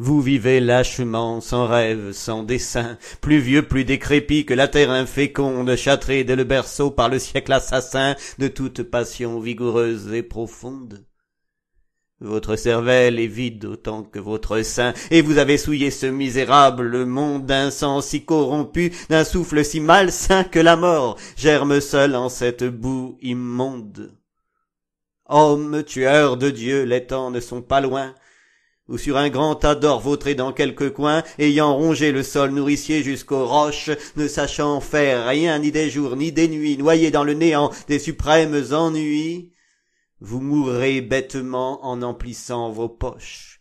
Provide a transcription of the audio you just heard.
Vous vivez lâchement, sans rêve, sans dessein, plus vieux, plus décrépit que la terre inféconde, châtré dès le berceau par le siècle assassin de toute passion vigoureuse et profonde. Votre cervelle est vide autant que votre sein, et vous avez souillé ce misérable monde d'un sang si corrompu, d'un souffle si malsain que la mort germe seule en cette boue immonde. Homme, tueur de Dieu, les temps ne sont pas loin, ou sur un grand tas d'or vautré dans quelque coin, ayant rongé le sol nourricier jusqu'aux roches, ne sachant faire rien ni des jours ni des nuits, noyé dans le néant des suprêmes ennuis, vous mourrez bêtement en emplissant vos poches